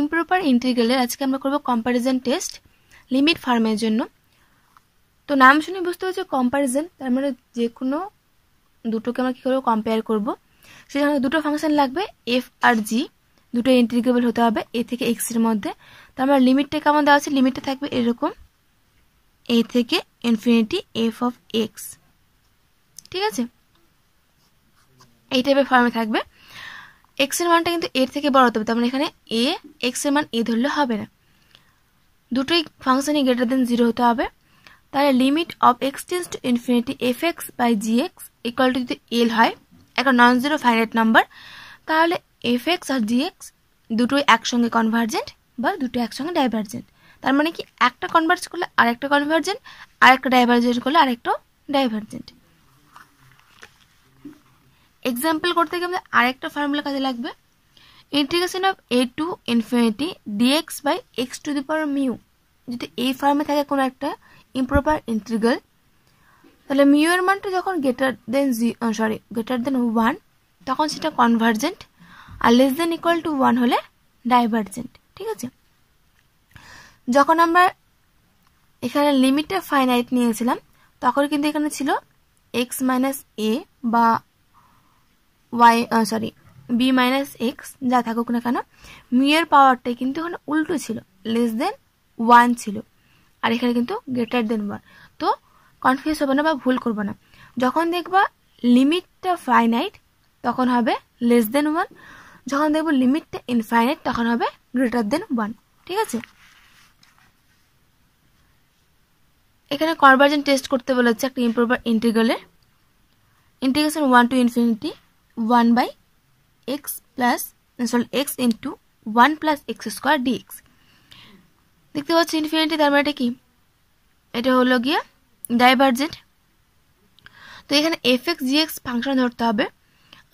Improper ইন্টিগ্রালে আজকে আমরা করবো কম্প্যারিজন টেস্ট লিমিট ফার্মের জন্য তো নাম শুনে বুঝতে হচ্ছে কম্প্যারিজন তার মানে যে কোনো দুটোকে আমরা কী করবো কম্পেয়ার করব সেখানে দুটো ফাংশন লাগবে এফ আর জি দুটো ইন্টিগ্রেবল হতে হবে এ থেকে এক্সের মধ্যে তো আমার লিমিটটা মানে কেমন দেওয়া আছে লিমিটটা থাকবে এরকম এ থেকে ইনফিনিটি এফ অফ এক্স ঠিক আছে এই টাইপের ফর্মে থাকবে এক্স এর মানটা কিন্তু এর থেকে বড় হতে হবে তার মানে এখানে এ এক্স এর মান এ ধরলে হবে না দুটোই ফাংশনই গ্রেটার দেন জিরো হতে হবে তাহলে limit of x tends to infinity f x by g x equal to যদি এল হয় একটা নন জিরো ফাইনাইট নাম্বার তাহলে এফ এক্স আর জি এক্স দুটোই একসঙ্গে কনভার্জেন্ট বা দুটো একসঙ্গে ডাইভার্জেন্ট তার মানে কি একটা কনভার্জ করলে আরেকটা কনভার্জেন্ট আরেকটা ডাইভার্জেন্ট করলে আরেকটা ডাইভার্জেন্ট এক্সাম্পল করতে গিয়ে আমাদের আরেকটা ফর্মুলা কাজে লাগবে integration of a to infinity dx by x to the power mu যদি এই ফর্মে থাকে কোনো একটা ইম্প্রপার ইন্টিগ্রাল তাহলে মিউ এর মানটা যখন greater than g sorry greater than one তখন সেটা কনভার্জেন্ট আর less than equal to one হলে ডাইভার্জেন্ট ঠিক আছে যখন আমরা এখানে লিমিটটা ফাইনাইট নিয়েছিলাম তখন কিন্তু এখানে ছিল এক্স মাইনাস এ বা y sorry b minus x যা থাকুক না কেন মিয়ের পাওয়ারটাই কিন্তু এখানে উল্টো ছিল লেস দেন ওয়ান ছিল আর এখানে কিন্তু গ্রেটার দেন ওয়ান তো কনফিউজ হবে না বা ভুল করবো না যখন দেখবা লিমিটটা ফাইনাইট তখন হবে লেস দেন ওয়ান যখন দেখবো লিমিটটা ইনফাইনাইট তখন হবে গ্রেটার দেন ওয়ান ঠিক আছে এখানে কনভার্জন টেস্ট করতে বলেছে একটা ইম্প্রোভার ইন্টিগ্রালের integration one to infinity 1 by x plus sorry x into 1 plus x square dx দেখতে পাচ্ছি ইনফিনিটি তার মানে এটা কি এটা হলো গিয়ে ডাইভার্জেন্ট তো এখানে f x g x function ধরতে হবে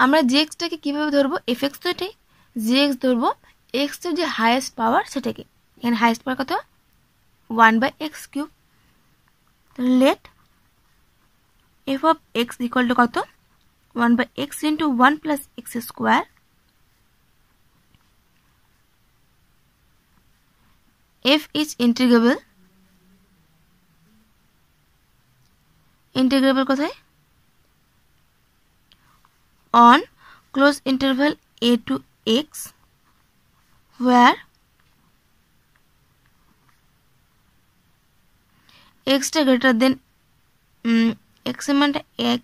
আমরা জি এক্সটাকে কীভাবে ধরবো এফ এক্স তো এটাই এক্স ধরবো এক্সের যে হায়েস্ট পাওয়ার সেটাকে এখানে হায়েস্ট পাওয়ার কত one by x cube let f of x equal to কত one by x into one plus x square f is integrable integrable কোথায় on closed interval a to x where x টা greater than um, x এর মানটা 1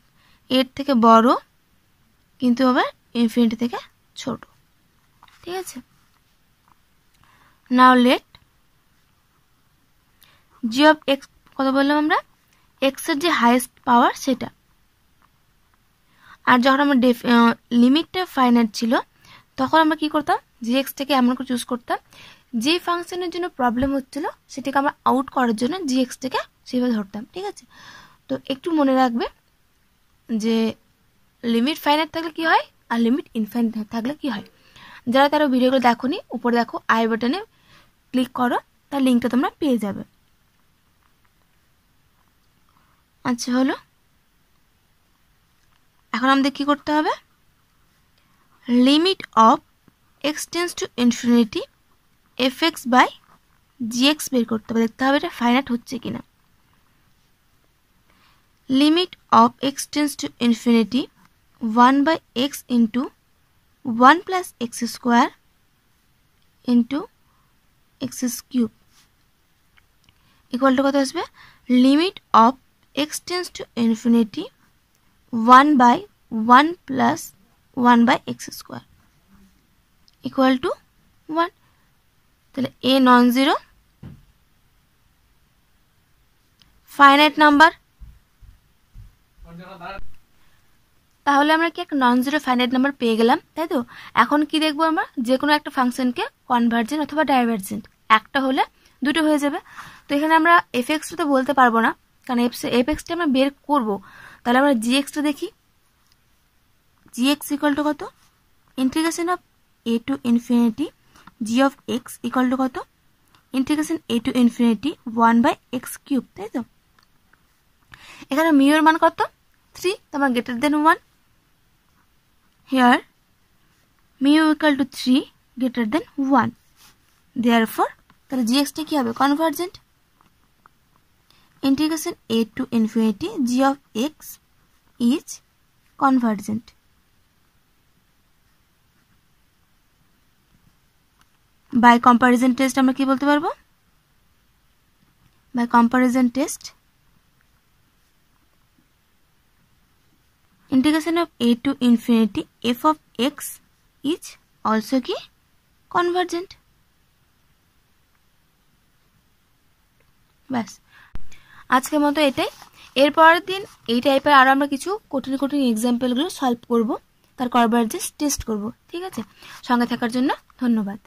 এর থেকে বড় কিন্তু আবার ইনফিনিটি থেকে ছোট ঠিক আছে now let g of x কত বললাম আমরা এক্সের যে হাইয়েস্ট পাওয়ার সেটা আর যখন আমরা লিমিটটা ফাইনাইট ছিল তখন আমরা কি করতাম জি এক্সটাকে এমন করে চুজ করতাম যে ফাংশনের জন্য প্রবলেম হচ্ছিল সেটাকে আমরা আউট করার জন্য জি এক্সটাকে সেভাবে ধরতাম ঠিক আছে তো একটু মনে রাখবে যে লিমিট ফাইনাইট থাকলে কি হয় আর লিমিট ইনফাইনাইট থাকলে কি হয় যারা তারা ভিডিওগুলো দেখো নি উপরে দেখো আই বাটনে ক্লিক করো তার লিঙ্কটা তোমরা পেয়ে যাবে আচ্ছা হলো এখন আমাদের কি করতে হবে limit of x tends to infinity f x by g x বের করতে হবে দেখতে হবে এটা ফাইনাইট হচ্ছে কিনা limit of x tends to infinity 1 by x into 1 plus x square into x cube equal to what is limit of x tends to infinity 1 by 1 plus 1 by x square equal to 1 The a non-zero finite number তাহলে আমরা কি একটা non zero finite number পেয়ে গেলাম তাই তো এখন কি দেখবো আমরা যে কোনো একটা ফাংশনকে কনভার্জেন্ট অথবা ডাইভার্জেন্ট একটা হলে দুটো হয়ে যাবে তো এখানে আমরা এফ এক্সটা তো বলতে পারবো না কারণ এফ এক্সটা আমরা বের করব তাহলে আমরা জি এক্সটা দেখি জি এক্স ইকাল টু কত integration of a to infinity g of x equal to কত integration a to infinity one by x cube তাই তো এখানে মিওর মান কত 3 comma greater than 1 here mu equal to 3 greater than 1 therefore তাহলে gx টা কি হবে convergent integration a to infinity g of x is convergent by comparison test আমরা কি বলতে পারবো by comparison test integration of a to infinity f of x is also কি convergent. ব্যাস আজকের মতো এটাই এরপরের দিন এই টাইপের আরও আমরা কিছু কঠিন কঠিন এক্সাম্পলগুলো সলভ করব তার করবার যে টেস্ট করব ঠিক আছে সঙ্গে থাকার জন্য ধন্যবাদ